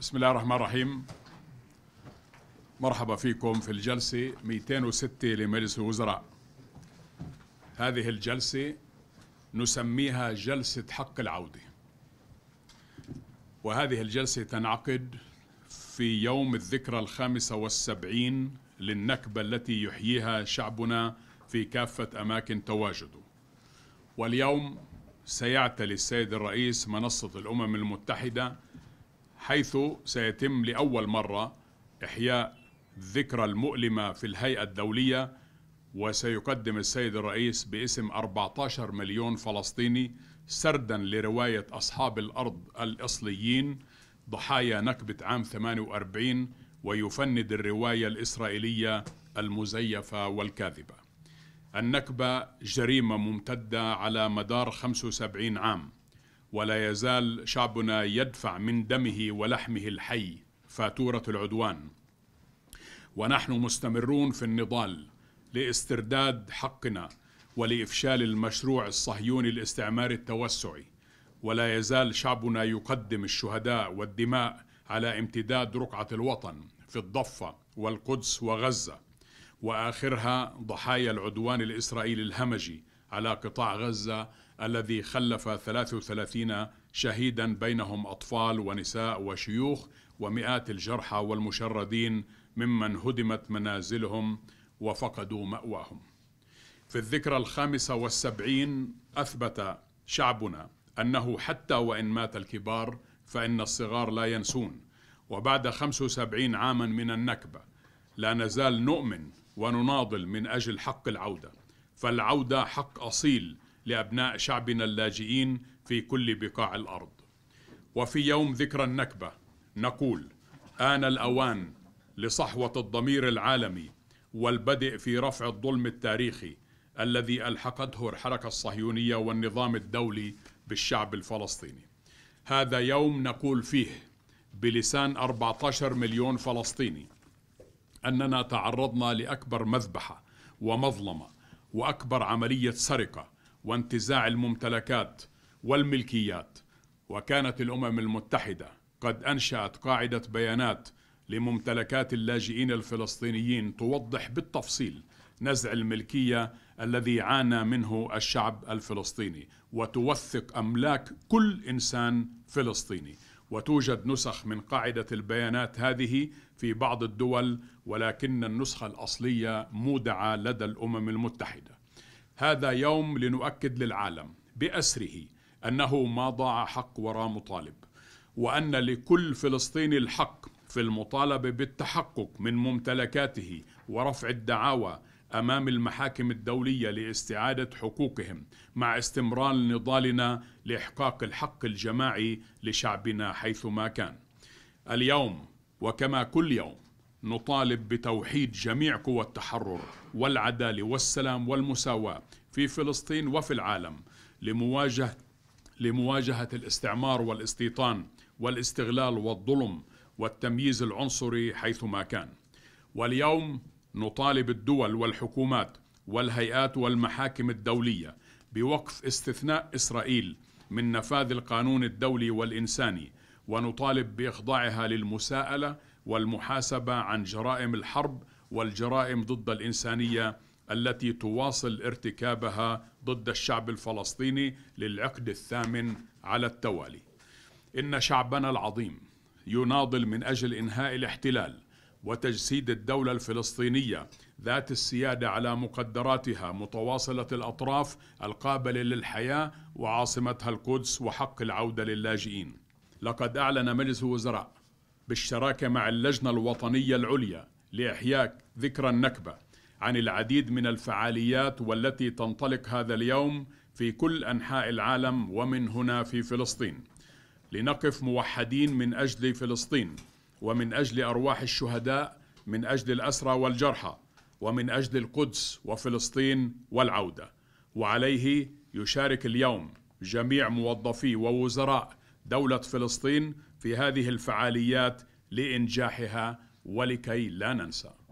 بسم الله الرحمن الرحيم مرحبا فيكم في الجلسة 206 لمجلس الوزراء هذه الجلسة نسميها جلسة حق العودة وهذه الجلسة تنعقد في يوم الذكرى الخامسة والسبعين للنكبة التي يحييها شعبنا في كافة أماكن تواجده واليوم سيعتلي السيد الرئيس منصة الأمم المتحدة حيث سيتم لأول مرة إحياء الذكرى المؤلمة في الهيئة الدولية وسيقدم السيد الرئيس باسم 14 مليون فلسطيني سردا لرواية أصحاب الأرض الأصليين ضحايا نكبة عام 48 ويفند الرواية الإسرائيلية المزيفة والكاذبة النكبة جريمة ممتدة على مدار 75 عام ولا يزال شعبنا يدفع من دمه ولحمه الحي فاتوره العدوان ونحن مستمرون في النضال لاسترداد حقنا ولافشال المشروع الصهيوني الاستعماري التوسعي ولا يزال شعبنا يقدم الشهداء والدماء على امتداد رقعه الوطن في الضفه والقدس وغزه واخرها ضحايا العدوان الاسرائيلي الهمجي على قطاع غزة الذي خلف 33 شهيدا بينهم أطفال ونساء وشيوخ ومئات الجرحى والمشردين ممن هدمت منازلهم وفقدوا مأواهم في الذكرى الخامسة والسبعين أثبت شعبنا أنه حتى وإن مات الكبار فإن الصغار لا ينسون وبعد 75 عاما من النكبة لا نزال نؤمن ونناضل من أجل حق العودة فالعودة حق أصيل لأبناء شعبنا اللاجئين في كل بقاع الأرض وفي يوم ذكرى النكبة نقول آن الأوان لصحوة الضمير العالمي والبدء في رفع الظلم التاريخي الذي ألحقته الحركة الصهيونية والنظام الدولي بالشعب الفلسطيني هذا يوم نقول فيه بلسان 14 مليون فلسطيني أننا تعرضنا لأكبر مذبحة ومظلمة واكبر عمليه سرقه وانتزاع الممتلكات والملكيات وكانت الامم المتحده قد انشات قاعده بيانات لممتلكات اللاجئين الفلسطينيين توضح بالتفصيل نزع الملكيه الذي عانى منه الشعب الفلسطيني وتوثق املاك كل انسان فلسطيني وتوجد نسخ من قاعدة البيانات هذه في بعض الدول ولكن النسخة الأصلية مودعة لدى الأمم المتحدة. هذا يوم لنؤكد للعالم بأسره أنه ما ضاع حق وراء مطالب، وأن لكل فلسطيني الحق في المطالبة بالتحقق من ممتلكاته ورفع الدعاوى امام المحاكم الدوليه لاستعاده حقوقهم مع استمرار نضالنا لاحقاق الحق الجماعي لشعبنا حيثما كان. اليوم وكما كل يوم نطالب بتوحيد جميع قوى التحرر والعداله والسلام والمساواه في فلسطين وفي العالم لمواجهه لمواجهه الاستعمار والاستيطان والاستغلال والظلم والتمييز العنصري حيثما كان. واليوم نطالب الدول والحكومات والهيئات والمحاكم الدوليه بوقف استثناء اسرائيل من نفاذ القانون الدولي والانساني ونطالب باخضاعها للمساءله والمحاسبه عن جرائم الحرب والجرائم ضد الانسانيه التي تواصل ارتكابها ضد الشعب الفلسطيني للعقد الثامن على التوالي ان شعبنا العظيم يناضل من اجل انهاء الاحتلال وتجسيد الدولة الفلسطينية ذات السيادة على مقدراتها متواصلة الأطراف القابلة للحياة وعاصمتها القدس وحق العودة للاجئين. لقد أعلن مجلس الوزراء بالشراكة مع اللجنة الوطنية العليا لإحياء ذكرى النكبة عن العديد من الفعاليات والتي تنطلق هذا اليوم في كل أنحاء العالم ومن هنا في فلسطين. لنقف موحدين من أجل فلسطين ومن أجل أرواح الشهداء من أجل الأسرى والجرحى ومن أجل القدس وفلسطين والعودة وعليه يشارك اليوم جميع موظفي ووزراء دولة فلسطين في هذه الفعاليات لإنجاحها ولكي لا ننسى